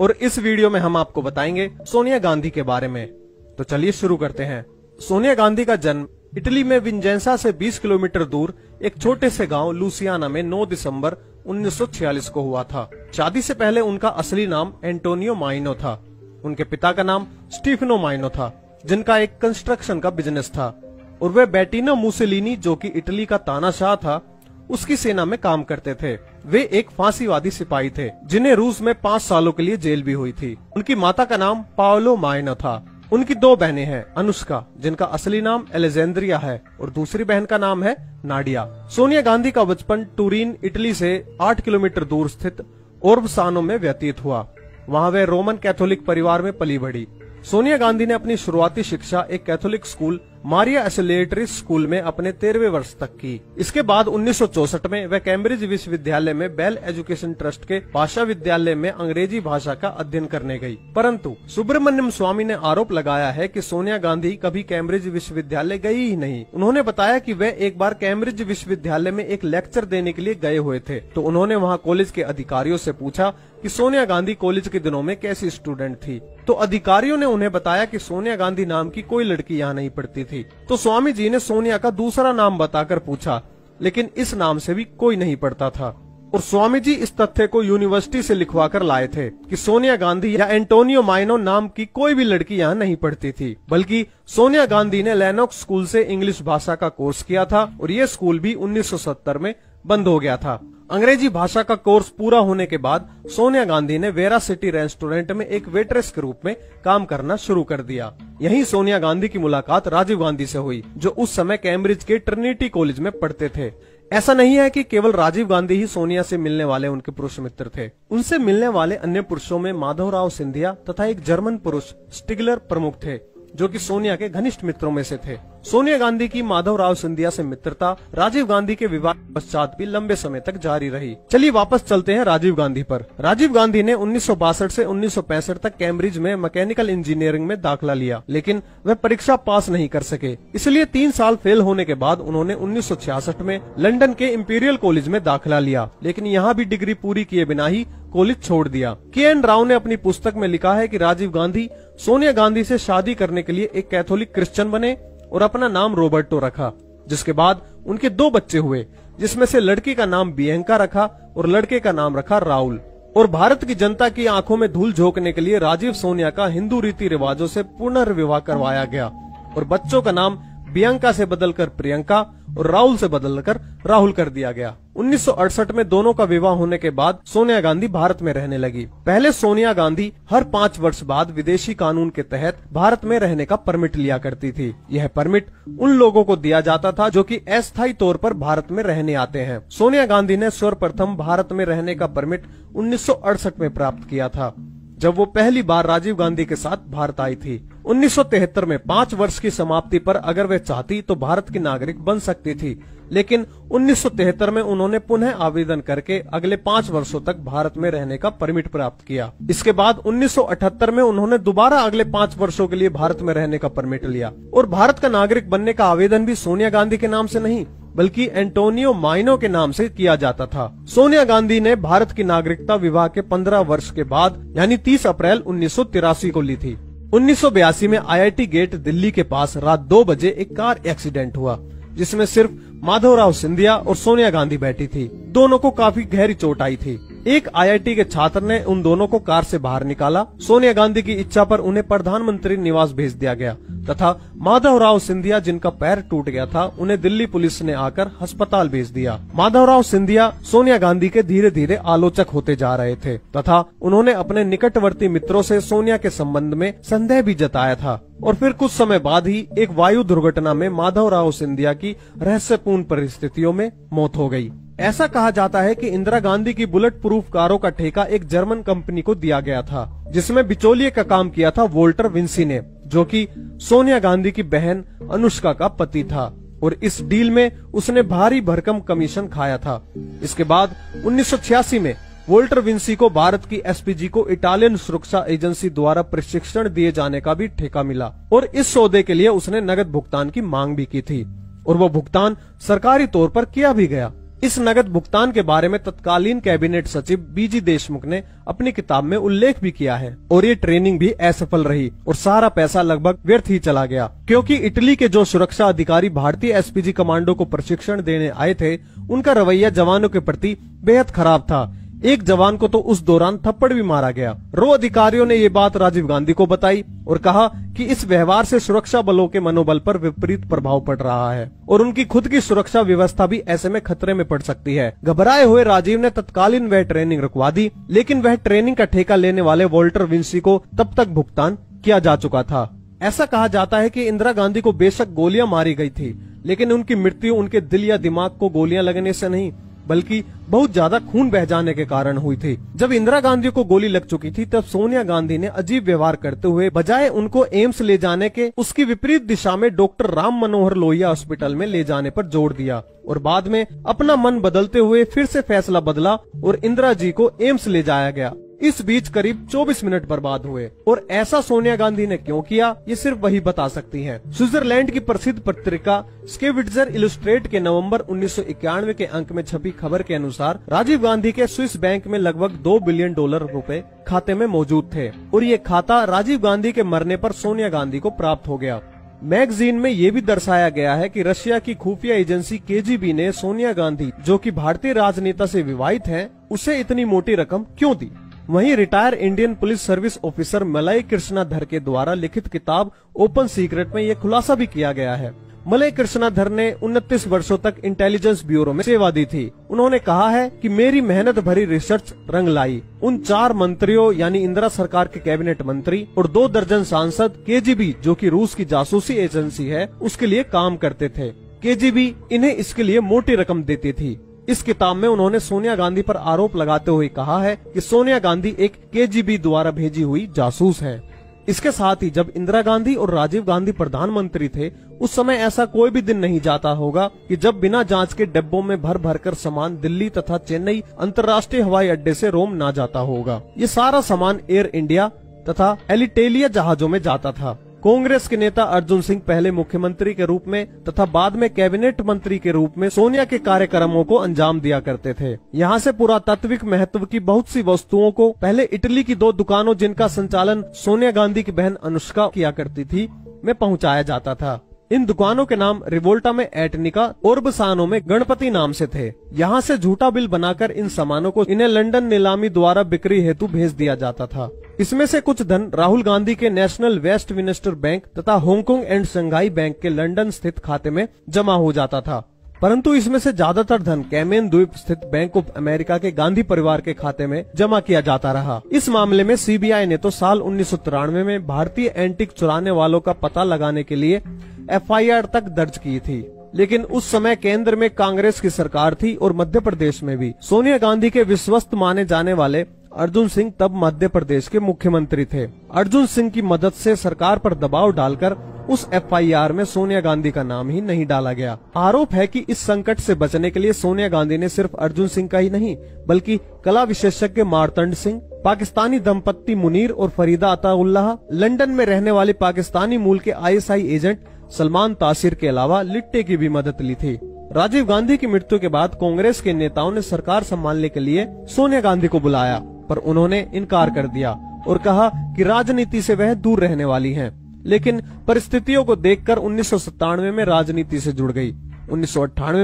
और इस वीडियो में हम आपको बताएंगे सोनिया गांधी के बारे में तो चलिए शुरू करते हैं सोनिया गांधी का जन्म इटली में विंजेंसा से 20 किलोमीटर दूर एक छोटे से गांव लुसियाना में 9 दिसंबर 1946 को हुआ था शादी से पहले उनका असली नाम एंटोनियो माइनो था उनके पिता का नाम स्टीफनो माइनो था जिनका एक कंस्ट्रक्शन का बिजनेस था और वे बेटिना मुसेलिनी जो कि इटली का तानाशाह था उसकी सेना में काम करते थे वे एक फांसीवादी सिपाही थे जिन्हें रूस में पाँच सालों के लिए जेल भी हुई थी उनकी माता का नाम पाओलो मायना था उनकी दो बहनें हैं अनुष्का जिनका असली नाम एलेजेंद्रिया है और दूसरी बहन का नाम है नाडिया सोनिया गांधी का बचपन टूरिन इटली से आठ किलोमीटर दूर स्थित ओर्बसानो में व्यतीत हुआ वहाँ वे रोमन कैथोलिक परिवार में पली बढ़ी सोनिया गांधी ने अपनी शुरुआती शिक्षा एक कैथोलिक स्कूल मारिया एसोलेटरी स्कूल में अपने तेरहवे वर्ष तक की इसके बाद उन्नीस में वह कैम्ब्रिज विश्वविद्यालय में बेल एजुकेशन ट्रस्ट के भाषा विद्यालय में अंग्रेजी भाषा का अध्ययन करने गयी परन्तु सुब्रमण्यम स्वामी ने आरोप लगाया है की सोनिया गांधी कभी कैम्ब्रिज विश्वविद्यालय गयी ही नहीं उन्होंने बताया की वह एक बार कैम्ब्रिज विश्वविद्यालय में एक लेक्चर देने के लिए गए हुए थे तो उन्होंने वहाँ कॉलेज के अधिकारियों ऐसी पूछा कि सोनिया गांधी कॉलेज के दिनों में कैसी स्टूडेंट थी तो अधिकारियों ने उन्हें बताया कि सोनिया गांधी नाम की कोई लड़की यहाँ नहीं पढ़ती थी तो स्वामी जी ने सोनिया का दूसरा नाम बताकर पूछा लेकिन इस नाम से भी कोई नहीं पढ़ता था और स्वामी जी इस तथ्य को यूनिवर्सिटी से लिखवा कर लाए थे कि सोनिया गांधी या एंटोनियो माइनो नाम की कोई भी लड़की यहाँ नहीं पढ़ती थी बल्कि सोनिया गांधी ने लेनोक्स स्कूल से इंग्लिश भाषा का कोर्स किया था और ये स्कूल भी 1970 में बंद हो गया था अंग्रेजी भाषा का कोर्स पूरा होने के बाद सोनिया गांधी ने वेरा सिटी रेस्टोरेंट में एक वेटरेस के रूप में काम करना शुरू कर दिया यहीं सोनिया गांधी की मुलाकात राजीव गांधी से हुई जो उस समय कैम्ब्रिज के ट्रिनिटी कॉलेज में पढ़ते थे ऐसा नहीं है कि केवल राजीव गांधी ही सोनिया से मिलने वाले उनके पुरुष मित्र थे उनसे मिलने वाले अन्य पुरुषों में माधवराव सिंधिया तथा एक जर्मन पुरुष स्टिगलर प्रमुख थे जो कि सोनिया के घनिष्ठ मित्रों में से थे सोनिया गांधी की माधव राव सिंधिया से मित्रता राजीव गांधी के विवाद पश्चात भी लंबे समय तक जारी रही चलिए वापस चलते हैं राजीव गांधी पर राजीव गांधी ने उन्नीस से उन्नीस तक कैम्ब्रिज में मैकेनिकल इंजीनियरिंग में दाखिला लिया लेकिन वह परीक्षा पास नहीं कर सके इसलिए तीन साल फेल होने के बाद उन्होंने उन्नीस में लंडन के इम्पीरियल कॉलेज में दाखिला लिया लेकिन यहाँ भी डिग्री पूरी किए बिना ही कॉलेज छोड़ दिया के एन राव ने अपनी पुस्तक में लिखा है कि राजीव गांधी सोनिया गांधी से शादी करने के लिए एक कैथोलिक क्रिश्चियन बने और अपना नाम रोबर्टो रखा जिसके बाद उनके दो बच्चे हुए जिसमें से लड़की का नाम बियंका रखा और लड़के का नाम रखा राहुल और भारत की जनता की आंखों में धूल झोंकने के लिए राजीव सोनिया का हिंदू रीति रिवाजों से पुनर्विवाह करवाया गया और बच्चों का नाम बियंका से बदलकर प्रियंका और राहुल से बदलकर राहुल कर दिया गया 1968 में दोनों का विवाह होने के बाद सोनिया गांधी भारत में रहने लगी पहले सोनिया गांधी हर पाँच वर्ष बाद विदेशी कानून के तहत भारत में रहने का परमिट लिया करती थी यह परमिट उन लोगों को दिया जाता था जो कि अस्थायी तौर पर भारत में रहने आते हैं सोनिया गांधी ने सर्वप्रथम भारत में रहने का परमिट उन्नीस में प्राप्त किया था जब वो पहली बार राजीव गांधी के साथ भारत आई थी 1973 में पांच वर्ष की समाप्ति पर अगर वे चाहती तो भारत की नागरिक बन सकती थी लेकिन 1973 में उन्होंने पुनः आवेदन करके अगले पांच वर्षों तक भारत में रहने का परमिट प्राप्त किया इसके बाद 1978 में उन्होंने दोबारा अगले पांच वर्षों के लिए भारत में रहने का परमिट लिया और भारत का नागरिक बनने का आवेदन भी सोनिया गांधी के नाम से नहीं बल्कि एंटोनियो माइनो के नाम से किया जाता था सोनिया गांधी ने भारत की नागरिकता विवाह के 15 वर्ष के बाद यानी 30 अप्रैल उन्नीस को ली थी 1982 में आईआईटी गेट दिल्ली के पास रात दो बजे एक कार एक्सीडेंट हुआ जिसमें सिर्फ माधवराव सिंधिया और सोनिया गांधी बैठी थी दोनों को काफी गहरी चोट आई थी एक आईआईटी के छात्र ने उन दोनों को कार से बाहर निकाला सोनिया गांधी की इच्छा पर उन्हें प्रधानमंत्री निवास भेज दिया गया तथा माधवराव सिंधिया जिनका पैर टूट गया था उन्हें दिल्ली पुलिस ने आकर अस्पताल भेज दिया माधवराव सिंधिया सोनिया गांधी के धीरे धीरे आलोचक होते जा रहे थे तथा उन्होंने अपने निकटवर्ती मित्रों से सोनिया के संबंध में संदेह भी जताया था और फिर कुछ समय बाद ही एक वायु दुर्घटना में माधवराव सिंधिया की रहस्यपूर्ण परिस्थितियों में मौत हो गई ऐसा कहा जाता है कि इंदिरा गांधी की बुलेट प्रूफ कारों का ठेका एक जर्मन कंपनी को दिया गया था जिसमें बिचौलिए का काम किया था वोल्टर विंसी ने जो कि सोनिया गांधी की बहन अनुष्का का पति था और इस डील में उसने भारी भरकम कमीशन खाया था इसके बाद उन्नीस में वोल्टर विंसी को भारत की एसपीजी को इटालियन सुरक्षा एजेंसी द्वारा प्रशिक्षण दिए जाने का भी ठेका मिला और इस सौदे के लिए उसने नगद भुगतान की मांग भी की थी और वो भुगतान सरकारी तौर पर किया भी गया इस नगद भुगतान के बारे में तत्कालीन कैबिनेट सचिव बीजी देशमुख ने अपनी किताब में उल्लेख भी किया है और ये ट्रेनिंग भी असफल रही और सारा पैसा लगभग व्यर्थ ही चला गया क्योंकि इटली के जो सुरक्षा अधिकारी भारतीय एसपीजी कमांडो को प्रशिक्षण देने आए थे उनका रवैया जवानों के प्रति बेहद खराब था एक जवान को तो उस दौरान थप्पड़ भी मारा गया रो अधिकारियों ने ये बात राजीव गांधी को बताई और कहा कि इस व्यवहार से सुरक्षा बलों के मनोबल पर विपरीत प्रभाव पड़ रहा है और उनकी खुद की सुरक्षा व्यवस्था भी ऐसे में खतरे में पड़ सकती है घबराए हुए राजीव ने तत्कालीन वह ट्रेनिंग रुकवा दी लेकिन वह ट्रेनिंग का ठेका लेने वाले वोल्टर विंसी को तब तक भुगतान किया जा चुका था ऐसा कहा जाता है की इंदिरा गांधी को बेशक गोलियाँ मारी गयी थी लेकिन उनकी मृत्यु उनके दिल या दिमाग को गोलियां लगने से नहीं बल्कि बहुत ज्यादा खून बह जाने के कारण हुई थी जब इंदिरा गांधी को गोली लग चुकी थी तब सोनिया गांधी ने अजीब व्यवहार करते हुए बजाय उनको एम्स ले जाने के उसकी विपरीत दिशा में डॉक्टर राम मनोहर लोहिया हॉस्पिटल में ले जाने पर जोर दिया और बाद में अपना मन बदलते हुए फिर से फैसला बदला और इंदिरा जी को एम्स ले जाया गया इस बीच करीब 24 मिनट बर्बाद हुए और ऐसा सोनिया गांधी ने क्यों किया ये सिर्फ वही बता सकती हैं। स्विट्जरलैंड की प्रसिद्ध पत्रिका स्केविटर इलुस्ट्रेट के नवंबर उन्नीस के अंक में छपी खबर के अनुसार राजीव गांधी के स्विस बैंक में लगभग दो बिलियन डॉलर रुपए खाते में मौजूद थे और ये खाता राजीव गांधी के मरने आरोप सोनिया गांधी को प्राप्त हो गया मैगजीन में ये भी दर्शाया गया है कि रशिया की खुफिया एजेंसी केजीबी ने सोनिया गांधी जो कि भारतीय राजनेता से विवाहित हैं, उसे इतनी मोटी रकम क्यों दी वहीं retire Indian police service officer Malay Krishnadhar के द्वारा लिखित किताब ओपन सीक्रेट में यह खुलासा भी किया गया है मलय कृष्णाधर ने उनतीस वर्षों तक इंटेलिजेंस ब्यूरो में सेवा दी थी उन्होंने कहा है कि मेरी मेहनत भरी रिसर्च रंग लाई उन चार मंत्रियों यानी इंदिरा सरकार के कैबिनेट मंत्री और दो दर्जन सांसद के जो की रूस की जासूसी एजेंसी है उसके लिए काम करते थे के इन्हें इसके लिए मोटी रकम देती थी इस किताब में उन्होंने सोनिया गांधी पर आरोप लगाते हुए कहा है कि सोनिया गांधी एक केजीबी द्वारा भेजी हुई जासूस है इसके साथ ही जब इंदिरा गांधी और राजीव गांधी प्रधानमंत्री थे उस समय ऐसा कोई भी दिन नहीं जाता होगा कि जब बिना जांच के डिब्बों में भर भर कर सामान दिल्ली तथा चेन्नई अंतर्राष्ट्रीय हवाई अड्डे से रोम ना जाता होगा ये सारा सामान एयर इंडिया तथा एलिटेलिया जहाजों में जाता था कांग्रेस के नेता अर्जुन सिंह पहले मुख्यमंत्री के रूप में तथा बाद में कैबिनेट मंत्री के रूप में सोनिया के कार्यक्रमों को अंजाम दिया करते थे यहाँ से पुरातत्विक महत्व की बहुत सी वस्तुओं को पहले इटली की दो दुकानों जिनका संचालन सोनिया गांधी की बहन अनुष्का किया करती थी में पहुँचाया जाता था इन दुकानों के नाम रिवोल्टा में एटनिका और बसानो में गणपति नाम से थे यहाँ से झूठा बिल बनाकर इन सामानों को इन्हें लंदन नीलामी द्वारा बिक्री हेतु भेज दिया जाता था इसमें से कुछ धन राहुल गांधी के नेशनल वेस्ट मिनिस्टर बैंक तथा होंगकोंग एंड संघाई बैंक के लंदन स्थित खाते में जमा हो जाता था परंतु इसमें से ज्यादातर धन कैमेन द्वीप स्थित बैंक ऑफ अमेरिका के गांधी परिवार के खाते में जमा किया जाता रहा इस मामले में सीबीआई ने तो साल उन्नीस में भारतीय एंटिक चुराने वालों का पता लगाने के लिए एफआईआर तक दर्ज की थी लेकिन उस समय केंद्र में कांग्रेस की सरकार थी और मध्य प्रदेश में भी सोनिया गांधी के विश्वस्त माने जाने वाले अर्जुन सिंह तब मध्य प्रदेश के मुख्यमंत्री थे अर्जुन सिंह की मदद से सरकार पर दबाव डालकर उस एफआईआर में सोनिया गांधी का नाम ही नहीं डाला गया आरोप है कि इस संकट से बचने के लिए सोनिया गांधी ने सिर्फ अर्जुन सिंह का ही नहीं बल्कि कला विशेषज्ञ मारतंड सिंह पाकिस्तानी दंपत्ति मुनीर और फरीदा अताउल्लाह लंदन में रहने वाले पाकिस्तानी मूल के आईएसआई एजेंट सलमान तासिर के अलावा लिट्टे की भी मदद ली थी राजीव गांधी की मृत्यु के बाद कांग्रेस के नेताओं ने सरकार संभालने के लिए सोनिया गांधी को बुलाया पर उन्होंने इनकार कर दिया और कहा कि राजनीति से वह दूर रहने वाली हैं। लेकिन परिस्थितियों को देखकर उन्नीस में राजनीति से जुड़ गई उन्नीस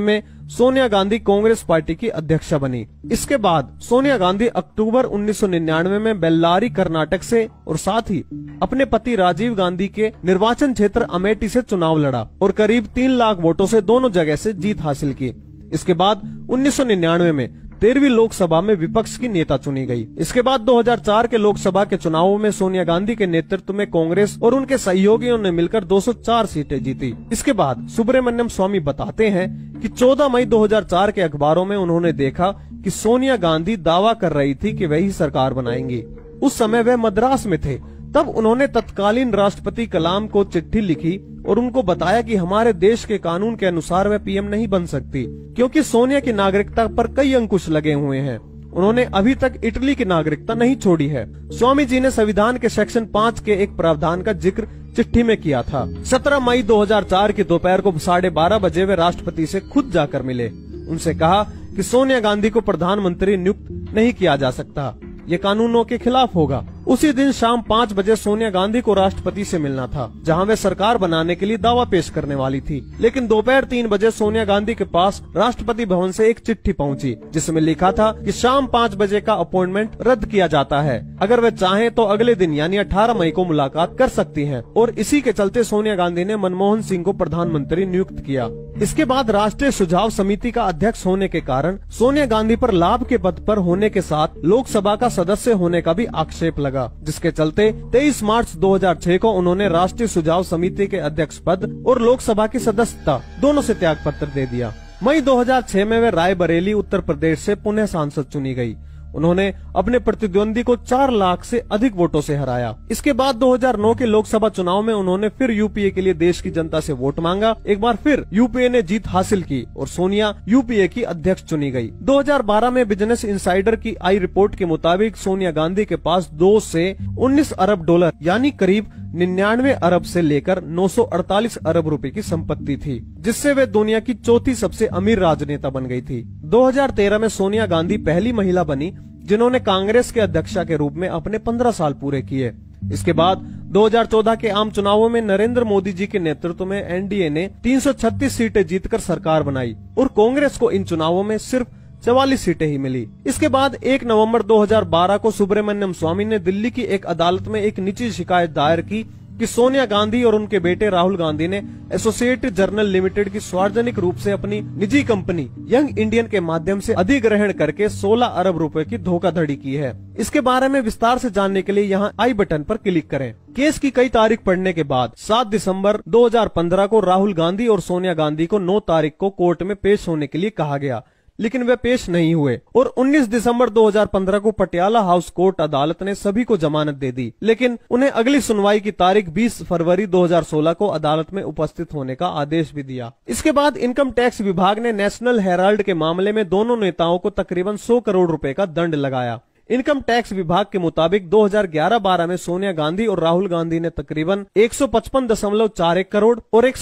में सोनिया गांधी कांग्रेस पार्टी की अध्यक्षा बनी इसके बाद सोनिया गांधी अक्टूबर 1999 में बेल्लारी कर्नाटक से और साथ ही अपने पति राजीव गांधी के निर्वाचन क्षेत्र अमेठी से चुनाव लड़ा और करीब तीन लाख वोटों से दोनों जगह से जीत हासिल की इसके बाद 1999 में तेरहवीं लोकसभा में विपक्ष की नेता चुनी गई इसके बाद 2004 के लोकसभा के चुनावों में सोनिया गांधी के नेतृत्व में कांग्रेस और उनके सहयोगियों ने मिलकर 204 सीटें जीती इसके बाद सुब्रमण्यम स्वामी बताते हैं कि 14 मई 2004 के अखबारों में उन्होंने देखा कि सोनिया गांधी दावा कर रही थी कि वही सरकार बनाएंगी उस समय वह मद्रास में थे तब उन्होंने तत्कालीन राष्ट्रपति कलाम को चिट्ठी लिखी और उनको बताया कि हमारे देश के कानून के अनुसार मैं पीएम नहीं बन सकती क्योंकि सोनिया की नागरिकता पर कई अंकुश लगे हुए हैं उन्होंने अभी तक इटली की नागरिकता नहीं छोड़ी है स्वामी जी ने संविधान के सेक्शन पाँच के एक प्रावधान का जिक्र चिट्ठी में किया था 17 मई 2004 की दोपहर को साढ़े बारह बजे वे राष्ट्रपति से खुद जाकर मिले उनसे कहा कि सोनिया गांधी को प्रधानमंत्री नियुक्त नहीं किया जा सकता ये कानूनों के खिलाफ होगा उसी दिन शाम पाँच बजे सोनिया गांधी को राष्ट्रपति से मिलना था जहां वे सरकार बनाने के लिए दावा पेश करने वाली थी लेकिन दोपहर तीन बजे सोनिया गांधी के पास राष्ट्रपति भवन से एक चिट्ठी पहुंची जिसमें लिखा था कि शाम पाँच बजे का अपॉइंटमेंट रद्द किया जाता है अगर वे चाहें तो अगले दिन यानी अठारह मई को मुलाकात कर सकती है और इसी के चलते सोनिया गांधी ने मनमोहन सिंह को प्रधानमंत्री नियुक्त किया इसके बाद राष्ट्रीय सुझाव समिति का अध्यक्ष होने के कारण सोनिया गांधी आरोप लाभ के पद आरोप होने के साथ लोकसभा का सदस्य होने का भी आक्षेप लगा लगा जिसके चलते 23 मार्च 2006 को उन्होंने राष्ट्रीय सुझाव समिति के अध्यक्ष पद और लोकसभा की सदस्यता दोनों से त्याग पत्र दे दिया मई 2006 में वे रायबरेली उत्तर प्रदेश से पुनः सांसद चुनी गई उन्होंने अपने प्रतिद्वंदी को चार लाख से अधिक वोटों से हराया इसके बाद 2009 के लोकसभा चुनाव में उन्होंने फिर यूपीए के लिए देश की जनता से वोट मांगा एक बार फिर यूपीए ने जीत हासिल की और सोनिया यूपीए की अध्यक्ष चुनी गई 2012 में बिजनेस इंसाइडर की आई रिपोर्ट के मुताबिक सोनिया गांधी के पास दो ऐसी उन्नीस अरब डॉलर यानी करीब निन्यानवे अरब से लेकर 948 अरब रुपए की संपत्ति थी जिससे वे दुनिया की चौथी सबसे अमीर राजनेता बन गई थी 2013 में सोनिया गांधी पहली महिला बनी जिन्होंने कांग्रेस के अध्यक्षा के रूप में अपने 15 साल पूरे किए इसके बाद 2014 के आम चुनावों में नरेंद्र मोदी जी के नेतृत्व में एनडीए ने 336 सीटें जीतकर सरकार बनाई और कांग्रेस को इन चुनावों में सिर्फ चवालीस सीटें ही मिली इसके बाद 1 नवंबर 2012 को सुब्रमण्यम स्वामी ने दिल्ली की एक अदालत में एक निजी शिकायत दायर की कि सोनिया गांधी और उनके बेटे राहुल गांधी ने एसोसिएट जर्नल लिमिटेड की सार्वजनिक रूप से अपनी निजी कंपनी यंग इंडियन के माध्यम से अधिग्रहण करके 16 अरब रुपए की धोखाधड़ी की है इसके बारे में विस्तार से जानने के लिए यहाँ आई बटन पर क्लिक करें केस की कई तारीख पढ़ने के बाद 7 दिसंबर 2015 को राहुल गांधी और सोनिया गांधी को नौ तारीख को कोर्ट में पेश होने के लिए कहा गया लेकिन वे पेश नहीं हुए और 19 दिसंबर 2015 को पटियाला हाउस कोर्ट अदालत ने सभी को जमानत दे दी लेकिन उन्हें अगली सुनवाई की तारीख 20 फरवरी 2016 को अदालत में उपस्थित होने का आदेश भी दिया इसके बाद इनकम टैक्स विभाग ने नेशनल हेराल्ड के मामले में दोनों नेताओं को तकरीबन सौ करोड़ रूपए का दंड लगाया इनकम टैक्स विभाग के मुताबिक 2011-12 में सोनिया गांधी और राहुल गांधी ने तकरीबन 155.41 करोड़ और एक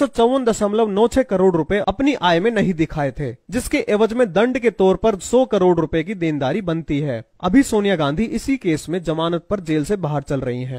करोड़ रुपए अपनी आय में नहीं दिखाए थे जिसके एवज में दंड के तौर पर 100 करोड़ रुपए की देनदारी बनती है अभी सोनिया गांधी इसी केस में जमानत पर जेल से बाहर चल रही हैं।